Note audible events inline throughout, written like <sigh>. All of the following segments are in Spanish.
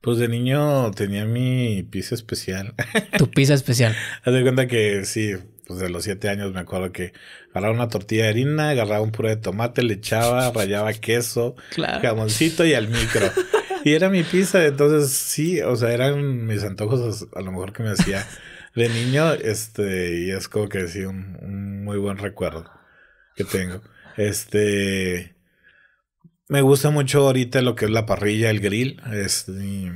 Pues de niño tenía mi pizza especial. <laughs> Tu pizza especial. Haz de cuenta que sí, pues de los siete años me acuerdo que agarraba una tortilla de harina, agarraba un puré de tomate, le echaba, <laughs> rayaba queso, jamoncito y al micro. y era mi pizza, entonces sí, o sea, eran mis antojos a lo mejor que me hacía de niño, este, y es como que sí, un, un muy buen recuerdo que tengo. Este, me gusta mucho ahorita lo que es la parrilla, el grill. Este,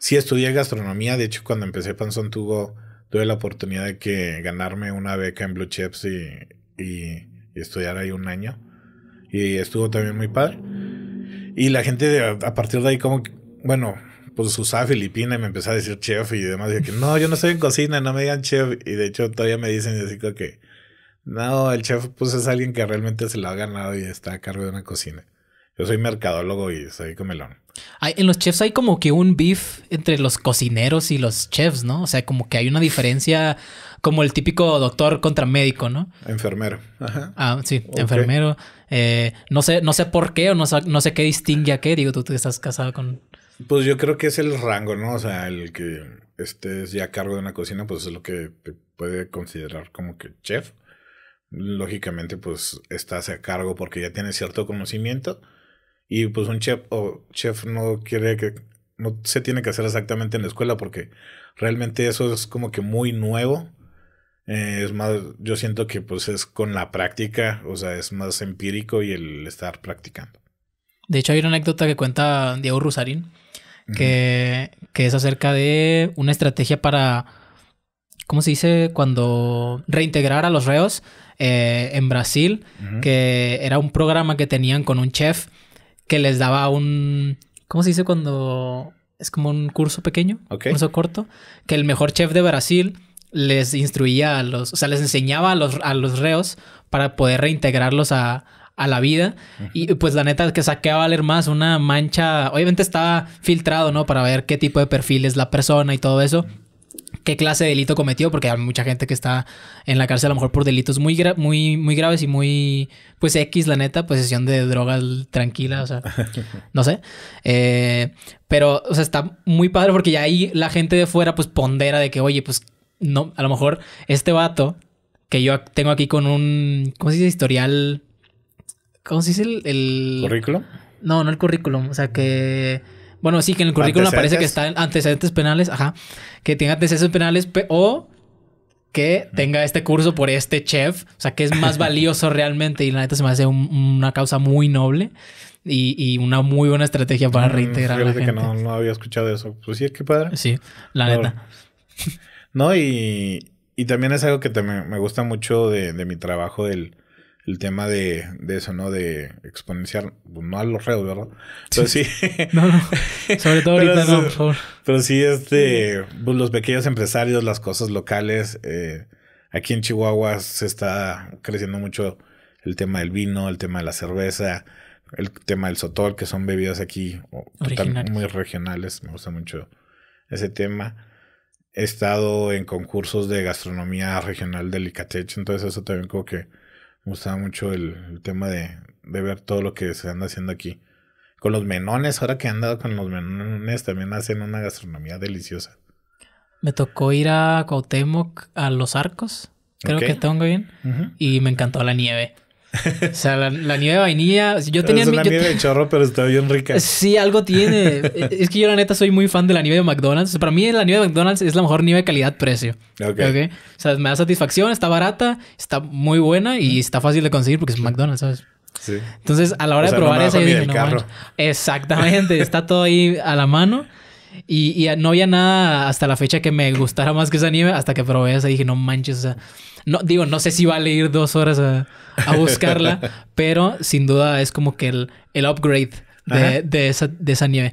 sí estudié gastronomía. De hecho, cuando empecé Panzón tuvo, tuve la oportunidad de ganarme una beca en Blue Chefs y, estudiar ahí un año. Y estuvo también muy padre. Y la gente a partir de ahí como, bueno, pues usaba Filipina y me empezó a decir chef y demás. Dije que no, yo no estoy en cocina, no me digan chef. Y de hecho todavía me dicen así que no, el chef pues es alguien que realmente se lo ha ganado y está a cargo de una cocina. Yo soy mercadólogo y soy comelón. Hay, en los chefs hay como que un beef entre los cocineros y los chefs, ¿no? O sea, como que hay una diferencia como el típico doctor contra médico, ¿no? Enfermero. Ajá. Ah, sí, enfermero. Eh, no sé, no sé por qué o no sé, no sé qué distingue a qué. Digo, tú, tú estás casado con. Pues yo creo que es el rango, ¿no? O sea, el que estés ya a cargo de una cocina, pues es lo que te puede considerar como que chef. Lógicamente, pues estás a cargo porque ya tienes cierto conocimiento y pues un chef o chef no quiere que, no se tiene que hacer exactamente en la escuela porque realmente eso es como que muy nuevo. Eh, es más, yo siento que pues es con la práctica, o sea, es más empírico y el estar practicando. De hecho, hay una anécdota que cuenta Diego Rusarín, que, es acerca de una estrategia para, ¿cómo se dice? Cuando reintegrar a los reos eh, en Brasil, que era un programa que tenían con un chef que les daba un... ¿Cómo se dice cuando es como un curso pequeño? un Curso corto. Que el mejor chef de Brasil les instruía a los... O sea, les enseñaba a los, reos para poder reintegrarlos a, la vida. Y pues la neta que saqueaba a valer más una mancha. Obviamente estaba filtrado, ¿no? Para ver qué tipo de perfil es la persona y todo eso qué clase de delito cometió, porque hay mucha gente que está en la cárcel a lo mejor por delitos muy, muy, muy graves y muy, pues X, la neta, posesión de drogas tranquila, o sea, <laughs> no sé. Eh, pero, o sea, está muy padre porque ya ahí la gente de fuera, pues pondera de que, oye, pues no, a lo mejor este vato que yo tengo aquí con un, ¿cómo se dice? Historial. ¿Cómo se dice el, el... currículum? No, no el currículum, o sea que bueno, sí, que en el currículum aparece que está en antecedentes penales, ajá, que tenga antecedentes penales o que tenga este curso por este chef, o sea, que es más <laughs> valioso realmente y la neta se me hace una causa muy noble y, y, una muy buena estrategia para mm, reintegrar a la gente. que no, había escuchado eso. Pues sí, qué padre. Sí, la neta. No, y, también es algo que me gusta mucho de, de mi trabajo, del el tema de, de eso, ¿no? De exponenciar, pues, no a los reos, ¿verdad? Pero sí. no, no. <laughs> Sobre todo ahorita no, por favor. Pero sí, este, pues, los pequeños empresarios, las cosas locales. Eh, aquí en Chihuahua se está creciendo mucho el tema del vino, el tema de la cerveza, el tema del sotol, que son bebidas aquí muy regionales. Me gusta mucho ese tema. He estado en concursos de gastronomía regional de Licatech, entonces eso también como que me gustaba mucho el, tema de, ver todo lo que se anda haciendo aquí. Con los menones, ahora que han dado con los menones, también hacen una gastronomía deliciosa. Me tocó ir a Cuauhtémoc, a Los Arcos, creo que tengo bien, y me encantó la nieve. O sea, la, nieve de vainilla. Yo tenía es nieve chorro, pero está bien rica. Sí, algo tiene. <laughs> E, es que yo, la neta, soy muy fan de la nieve de McDonald's. Para mí, la nieve de McDonald's es la mejor nieve calidad-precio. O sea, me da satisfacción, está barata, está muy buena y está fácil de conseguir porque es McDonald's, ¿sabes? Sí. Entonces, a la hora de probar esa, dije, exactamente, está todo ahí a la mano. Y, no había nada hasta la fecha que me gustara más que esa nieve, hasta que probé esa y dije, no manches, no, digo, no sé si a ir dos horas a, buscarla, <laughs> pero sin duda es como que el, el upgrade de, de, esa, de esa nieve.